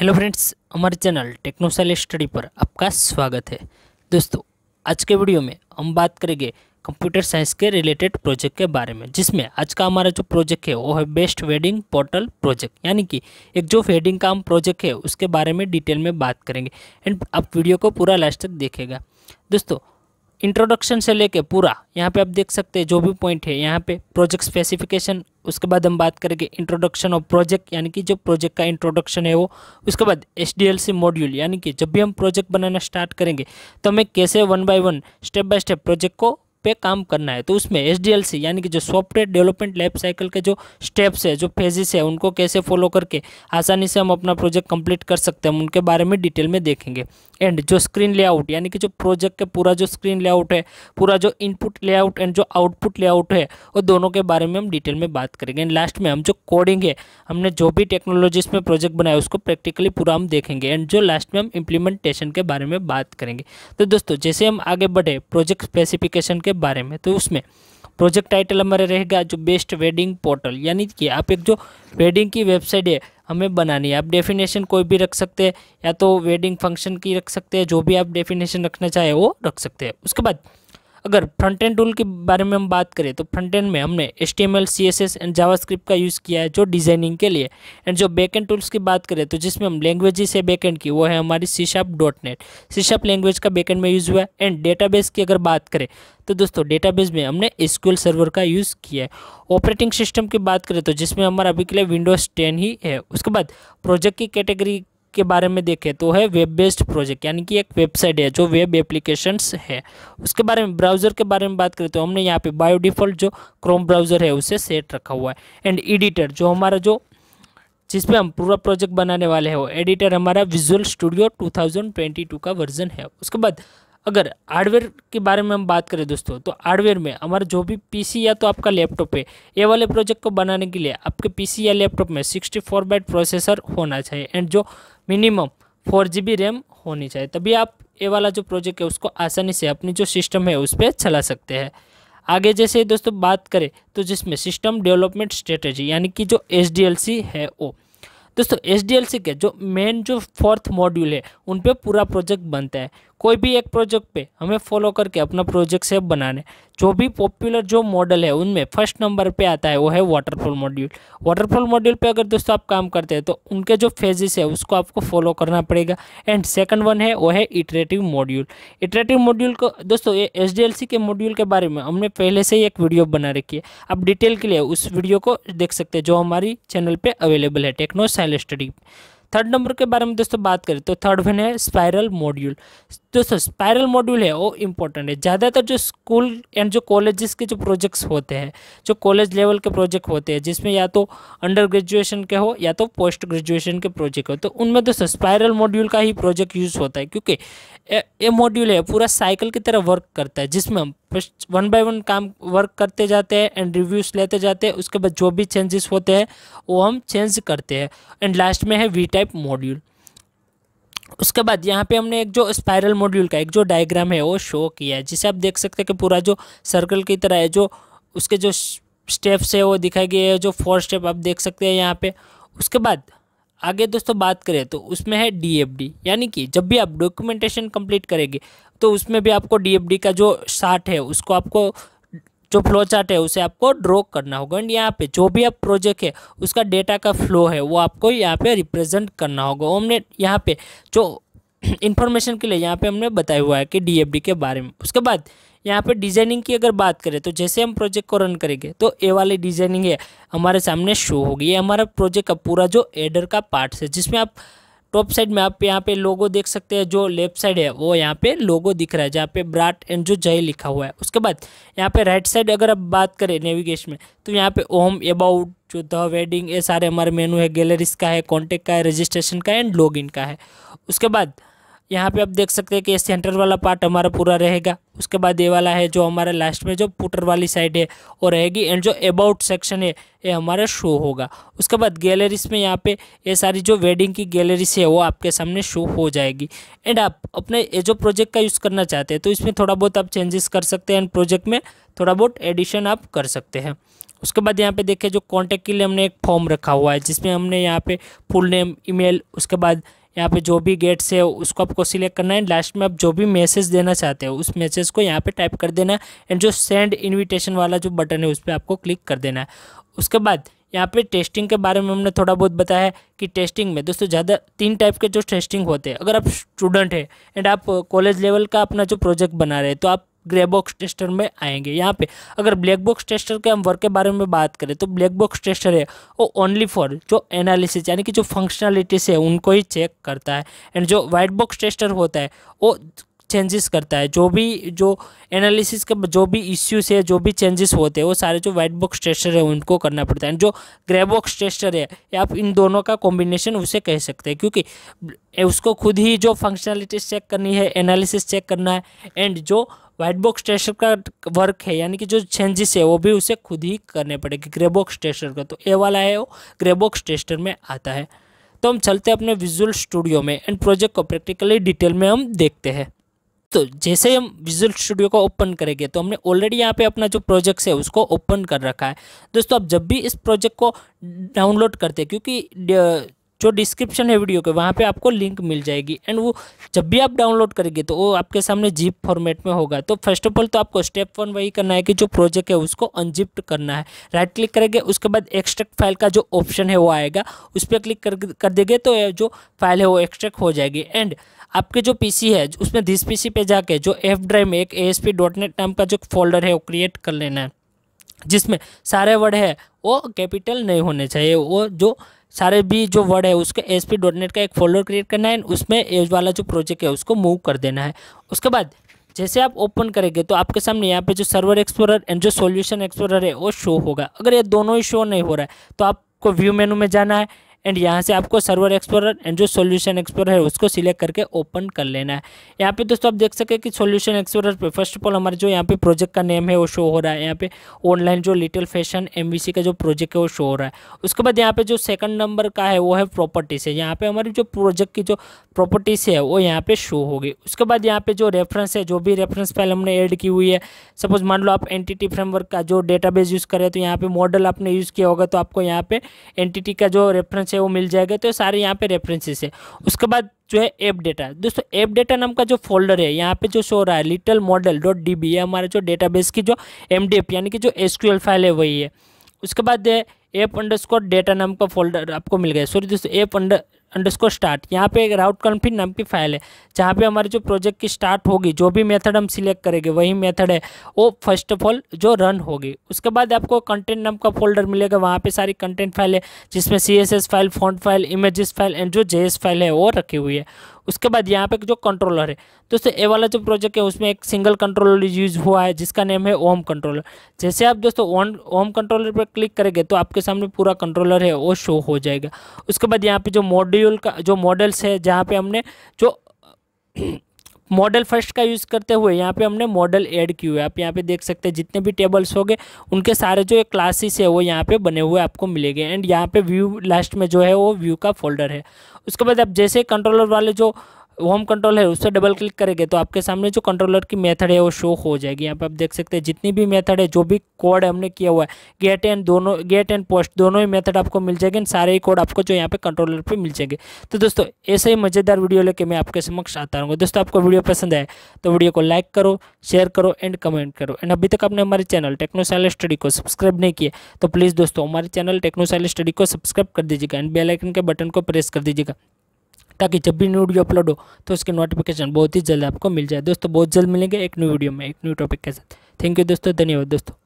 hello friends हमारे channel Technosile study पर आपका स्वागत है दोस्तों आज के वीडियो में हम बात करेंगे कंप्यूटर साइंस के रिलेटेड प्रोजेक्ट के बारे में जिसमें आज का हमारा जो प्रोजेक्ट है वो है बेस्ट वेडिंग पोर्टल प्रोजेक्ट यानी कि एक जो वेडिंग का हम प्रोजेक्ट है उसके बारे में डिटेल में बात करेंगे एंड आप वीडियो को पूरा लास्ट तक देखेगा दोस्तों इंट्रोडक्शन से लेके पूरा यहाँ पे आप देख सकते हैं जो भी पॉइंट है यहाँ पे प्रोजेक्ट स्पेसिफिकेशन उसके बाद हम बात करेंगे इंट्रोडक्शन ऑफ प्रोजेक्ट यानी कि जो प्रोजेक्ट का इंट्रोडक्शन है वो उसके बाद S D L C module यानी कि जब भी हम प्रोजेक्ट बनाना स्टार्ट करेंगे तो हमें कैसे one by one step by step project को पे काम करना है तो उसमें एस यानी कि जो सॉफ्टवेयर डेवलपमेंट लाइफ साइकिल के जो स्टेप्स है जो फेजेस है उनको कैसे फॉलो करके आसानी से हम अपना प्रोजेक्ट कंप्लीट कर सकते हैं हम उनके बारे में डिटेल में देखेंगे एंड जो स्क्रीन लेआउट यानी कि जो प्रोजेक्ट के पूरा जो स्क्रीन लेआउट है पूरा जो इनपुट लेआउट एंड जो आउटपुट लेआउट है वो दोनों के बारे में हम डिटेल में बात करेंगे एंड लास्ट में हम जो कोडिंग है हमने जो भी टेक्नोलॉजीज में प्रोजेक्ट बनाया उसको प्रैक्टिकली पूरा हम देखेंगे एंड जो लास्ट में हम इम्प्लीमेंटेशन के बारे में बात करेंगे तो दोस्तों जैसे हम आगे बढ़े प्रोजेक्ट स्पेसिफिकेशन के के बारे में तो उसमें प्रोजेक्ट टाइटल हमारा रहेगा जो बेस्ट वेडिंग पोर्टल यानी कि आप एक जो वेडिंग की वेबसाइट है हमें बनानी है आप डेफिनेशन कोई भी रख सकते हैं या तो वेडिंग फंक्शन की रख सकते हैं जो भी आप डेफिनेशन रखना चाहे वो रख सकते हैं उसके बाद अगर फ्रंट एंड टूल के बारे में हम बात करें तो फ्रंट एंड में हमने H T M L C S S and JavaScript का यूज़ किया है जो डिज़ाइनिंग के लिए एंड जो बैक एंड टूल्स की बात करें तो जिसमें हम लैंग्वेजेस है बैक एंड की वो है हमारी C dot net C language का बैक एंड में यूज़ हुआ है एंड डेटाबेस की अगर बात करें तो दोस्तों डेटाबेस में हमने एसक्यूएल सर्वर का यूज़ किया है ऑपरेटिंग सिस्टम की बात करें तो जिसमें हमारा अभी के लिए विंडोज़ टेन ही है उसके बाद प्रोजेक्ट की कैटेगरी के बारे में देखें तो है वेब बेस्ड प्रोजेक्ट यानी कि एक वेबसाइट है जो वेब एप्लीकेशंस है उसके बारे में ब्राउज़र के बारे में बात करें तो हमने यहाँ पे बायो डिफ़ॉल्ट जो क्रोम ब्राउज़र है उसे सेट रखा हुआ है एंड एडिटर जो हमारा जो जिसपे हम पूरा प्रोजेक्ट बनाने वाले हैं वो एडिटर हमारा विजुअल स्टूडियो टू का वर्जन है उसके बाद अगर हार्डवेयर के बारे में हम बात करें दोस्तों तो हार्डवेयर में हमारा जो भी पीसी या तो आपका लैपटॉप है ये वाले प्रोजेक्ट को बनाने के लिए आपके पीसी या लैपटॉप में सिक्सटी फोर बैट प्रोसेसर होना चाहिए एंड जो मिनिमम फोर जी रैम होनी चाहिए तभी आप ये वाला जो प्रोजेक्ट है उसको आसानी से अपनी जो सिस्टम है उस पर चला सकते हैं आगे जैसे दोस्तों बात करें तो जिसमें सिस्टम डेवलपमेंट स्ट्रेटेजी यानी कि जो एस है वो दोस्तों एस के जो मेन जो फोर्थ मॉड्यूल है उन पर पूरा प्रोजेक्ट बनता है कोई भी एक प्रोजेक्ट पे हमें फॉलो करके अपना प्रोजेक्ट सेव बनाने जो भी पॉपुलर जो मॉडल है उनमें फर्स्ट नंबर पे आता है वो है वाटरफॉल मॉड्यूल वाटरफॉल मॉड्यूल पे अगर दोस्तों आप काम करते हैं तो उनके जो फेजेस है उसको आपको फॉलो करना पड़ेगा एंड सेकंड वन है वो है इटरेटिव मॉड्यूल इटरेटिव मॉड्यूल को दोस्तों ये एस के मॉड्यूल के बारे में हमने पहले से ही एक वीडियो बना रखी है आप डिटेल के लिए उस वीडियो को देख सकते हैं जो हमारी चैनल पर अवेलेबल है Technosile study third number के बारे में दोस्तों बात करें तो थर्ड वन है स्पायरल मॉड्यूल दोस्तों स्पायरल मॉड्यूल है वो इम्पोर्टेंट है ज़्यादातर जो स्कूल एंड जो कॉलेजेस के जो प्रोजेक्ट्स होते हैं जो कॉलेज लेवल के प्रोजेक्ट होते हैं जिसमें या तो अंडर ग्रेजुएशन के हो या तो पोस्ट ग्रेजुएशन के प्रोजेक्ट हो तो उनमें दोस्तों स्पायरल मॉड्यूल का ही प्रोजेक्ट यूज़ होता है क्योंकि ये मॉड्यूल है पूरा साइकिल की तरह वर्क करता है जिसमें हम वन बाय वन काम वर्क करते जाते हैं एंड रिव्यूज़ लेते जाते हैं उसके बाद जो भी चेंजेस होते हैं वो हम चेंज करते हैं एंड लास्ट में है वी टाइप मॉड्यूल उसके बाद यहाँ पे हमने एक जो स्पायरल मॉड्यूल का एक जो डायग्राम है वो शो किया है जिसे आप देख सकते हैं कि पूरा जो सर्कल की तरह है जो उसके जो स्टेप्स है वो दिखाई गए हैं जो फोर स्टेप आप देख सकते हैं यहाँ पे उसके बाद आगे दोस्तों बात करें तो उसमें है डी यानी कि जब भी आप डॉक्यूमेंटेशन कंप्लीट करेंगे तो उसमें भी आपको डी का जो शार्ट है उसको आपको जो फ्लो चार्ट है उसे आपको ड्रॉ करना होगा एंड यहाँ पे जो भी आप प्रोजेक्ट है उसका डेटा का फ्लो है वो आपको यहाँ पे रिप्रेजेंट करना होगा हमने यहाँ पे जो इन्फॉर्मेशन के लिए यहाँ पे हमने बताया हुआ है कि डी के बारे में उसके बाद यहाँ पे डिजाइनिंग की अगर बात करें तो जैसे हम प्रोजेक्ट को रन करेंगे तो ए वाली डिजाइनिंग है हमारे सामने शो होगी ये हमारा प्रोजेक्ट का पूरा जो एडर का पार्ट है जिसमें आप टॉप साइड में आप यहाँ पे लोगो देख सकते हैं जो लेफ्ट साइड है वो यहाँ पे लोगो दिख रहा है जहाँ पे ब्राट एंड जो जय लिखा हुआ है उसके बाद यहाँ पे राइट साइड अगर आप बात करें नेविगेशन में तो यहाँ पे ओम अबाउट जो द वेडिंग ये सारे हमारे मेनू है गैलरीज का है कॉन्टेक्ट का है रजिस्ट्रेशन का है एंड लॉग का है उसके बाद यहाँ पे आप देख सकते हैं कि सेंटर वाला पार्ट हमारा पूरा रहेगा उसके बाद ये वाला है जो हमारा लास्ट में जो पुटर वाली साइड है वो रहेगी एंड जो अबाउट सेक्शन है ये हमारा शो होगा उसके बाद गैलरीज में यहाँ पे ये सारी जो वेडिंग की गैलरीज है वो आपके सामने शो हो जाएगी एंड आप अपने ये जो प्रोजेक्ट का यूज़ करना चाहते हैं तो इसमें थोड़ा बहुत आप चेंजेस कर सकते हैं एंड प्रोजेक्ट में थोड़ा बहुत एडिशन आप कर सकते हैं उसके बाद यहाँ पे देखिए जो कॉन्टैक्ट के लिए हमने एक फॉर्म रखा हुआ है जिसमें हमने यहाँ पे फुल नेम ईमेल उसके बाद यहाँ पे जो भी गेट्स है उसको आपको सिलेक्ट करना है लास्ट में आप जो भी मैसेज देना चाहते हो उस मैसेज को यहाँ पे टाइप कर देना है एंड जो सेंड इनविटेशन वाला जो बटन है उस पर आपको क्लिक कर देना है उसके बाद यहाँ पे टेस्टिंग के बारे में हमने थोड़ा बहुत बताया है कि टेस्टिंग में दोस्तों ज़्यादा तीन टाइप के जो टेस्टिंग होते हैं अगर आप स्टूडेंट हैं एंड आप कॉलेज लेवल का अपना जो प्रोजेक्ट बना रहे हैं तो आप ग्रे बॉक्स टेस्टर में आएंगे यहाँ पे अगर ब्लैक बॉक्स टेस्टर के हम वर्क के बारे में बात करें तो ब्लैक बॉक्स टेस्टर है वो ओनली फॉर जो एनालिसिस यानी कि जो फंक्शनलिटीज़ है उनको ही चेक करता है एंड जो वाइट बॉक्स टेस्टर होता है वो चेंजेस करता है जो भी जो एनालिसिस के जो भी इश्यूज है जो भी चेंजेस होते हैं वो सारे जो वाइट बॉक्स टेस्टर है उनको करना पड़ता है जो ग्रे बॉक्स टेस्टर है आप इन दोनों का कॉम्बिनेशन उसे कह सकते हैं क्योंकि उसको खुद ही जो फंक्शनलिटीज चेक करनी है एनालिसिस चेक करना है एंड जो वाइट बॉक्स टेस्टर का वर्क है यानी कि जो चेंजेस है वो भी उसे खुद ही करने पड़ेंगे ग्रे बॉक्स टेस्टर का तो ए वाला है वो ग्रे बॉक्स टेस्टर में आता है तो हम चलते हैं अपने विजुअल स्टूडियो में एंड प्रोजेक्ट को प्रैक्टिकली डिटेल में हम देखते हैं तो जैसे हम विजुअल स्टूडियो को ओपन करेंगे तो हमने ऑलरेडी यहाँ पे अपना जो प्रोजेक्ट है उसको ओपन कर रखा है दोस्तों आप जब भी इस प्रोजेक्ट को डाउनलोड करते हैं क्योंकि जो डिस्क्रिप्शन है वीडियो के वहाँ पे आपको लिंक मिल जाएगी एंड वो जब भी आप डाउनलोड करेंगे तो वो आपके सामने जीप फॉर्मेट में होगा तो फर्स्ट ऑफ ऑल तो आपको स्टेप वन वही करना है कि जो प्रोजेक्ट है उसको अनजिप्ट करना है राइट क्लिक करेंगे उसके बाद एक्सट्रैक्ट फाइल का जो ऑप्शन है वो आएगा उस पर क्लिक कर कर देंगे तो जो फाइल है वो एक्सट्रैक्ट हो जाएगी एंड आपके जो पी है उसमें धिस सी पे जाके जो एफ ड्राइव में एक ए नाम का जो फोल्डर है वो क्रिएट कर लेना है जिसमें सारे वर्ड है वो कैपिटल नहीं होने चाहिए वो जो सारे भी जो वर्ड है उसके एस पी डॉट नेट का एक फोल्डर क्रिएट करना है उसमें एज वाला जो प्रोजेक्ट है उसको मूव कर देना है उसके बाद जैसे आप ओपन करेंगे तो आपके सामने यहाँ पे जो सर्वर एक्सप्लोरर एंड जो सॉल्यूशन एक्सप्लोरर है वो शो होगा अगर ये दोनों ही शो नहीं हो रहा है तो आपको व्यू मेनू में जाना है एंड यहाँ से आपको सर्वर एक्सप्लोरर एंड जो सॉल्यूशन एक्सप्लोरर है उसको सिलेक्ट करके ओपन कर लेना है यहाँ पे दोस्तों आप देख सकें कि सॉल्यूशन एक्सप्लोरर पे फर्स्ट ऑफ ऑल हमारे जो यहाँ पे प्रोजेक्ट का नेम है वो शो हो रहा है यहाँ पे ऑनलाइन जो लिटिल फैशन एम का जो प्रोजेक्ट है वो शो हो रहा है उसके बाद यहाँ पे जो सेकंड नंबर का है वो है प्रॉपर्टीज है यहाँ पे हमारी जो प्रोजेक्ट की जो प्रॉपर्टीज है वो यहाँ पे शो होगी उसके बाद यहाँ पे जो रेफरेंस है जो भी रेफरेंस फाइल हमने एड की हुई है सपोज मान लो आप एन फ्रेमवर्क का जो डेटाबेस यूज़ करें तो यहाँ पे मॉडल आपने यूज़ किया होगा तो आपको यहाँ पे एन का जो रेफरेंस रेफरेंस है वो मिल जाएगा तो सारे यहाँ पे रेफरेंसेस है उसके बाद जो है एप डेटा दोस्तों एप डेटा नाम का जो फोल्डर है यहाँ पे जो शो रहा है little model dot D B है हमारे जो डेटाबेस की जो एम डी एफ यानी कि जो एस क्यू एल फाइल है वही है उसके बाद एप अंडर स्कोर डेटा नाम का फोल्डर आपको मिल गया सॉरी दोस्तों एप अंडर अंडरस्कोर स्टार्ट यहाँ पे एक राउट कॉन्फिग नाम की फाइल है जहाँ पे हमारे जो प्रोजेक्ट की स्टार्ट होगी जो भी मेथड हम सिलेक्ट करेंगे वही मेथड है वो फर्स्ट ऑफ ऑल जो रन होगी उसके बाद आपको कंटेंट नाम का फोल्डर मिलेगा वहाँ पे सारी कंटेंट फाइल है जिसमें C file font file images file and जो जे फाइल है वो रखी हुई है उसके बाद यहाँ पे जो कंट्रोलर है दोस्तों ए वाला जो प्रोजेक्ट है उसमें एक सिंगल कंट्रोलर यूज हुआ है जिसका नेम है ओम कंट्रोलर जैसे आप दोस्तों ओन ओम कंट्रोलर पर क्लिक करेंगे तो आपके सामने पूरा कंट्रोलर है वो शो हो जाएगा उसके बाद यहाँ पे जो मॉड्यूल मॉड्यूल का जो मॉडल्स है जहाँ पे हमने जो मॉडल फर्स्ट का यूज़ करते हुए यहाँ पे हमने मॉडल ऐड किए हुए आप यहाँ पे देख सकते हैं जितने भी टेबल्स होंगे उनके सारे जो क्लासेस है वो यहाँ पे बने हुए आपको मिलेंगे एंड यहाँ पे व्यू लास्ट में जो है वो व्यू का फोल्डर है उसके बाद आप जैसे कंट्रोलर वाले जो होम कंट्रोल है उससे डबल क्लिक करेंगे तो आपके सामने जो कंट्रोलर की मेथड है वो शो हो जाएगी यहाँ पर आप देख सकते हैं जितनी भी मेथड है जो भी कोड हमने किया हुआ है गेट एंड दोनों गेट एंड पोस्ट दोनों ही मेथड आपको मिल जाएंगे सारे ही कोड आपको जो यहाँ पे कंट्रोलर पे मिल जाएंगे तो दोस्तों ऐसे ही मज़ेदार वीडियो लेके मैं आपके समक्ष आता रहूँगा दोस्तों आपको वीडियो पसंद आए तो वीडियो को लाइक करो शेयर करो एंड कमेंट करो एंड अभी तक आपने हमारे चैनल टेक्नोसाइल स्टडी को सब्सक्राइब नहीं किया तो प्लीज़ दोस्तों हमारे चैनल टेक्नोसाइल स्टडी को सब्सक्राइब कर दीजिएगा एंड बेलाइकन के बटन को प्रेस कर दीजिएगा ताकि जब भी न्यू वीडियो अपलोड हो तो उसके नोटिफिकेशन बहुत ही जल्द आपको मिल जाए दोस्तों बहुत जल्द मिलेंगे एक न्यू वीडियो में एक न्यू टॉपिक के साथ थैंक यू दोस्तों धन्यवाद दोस्तों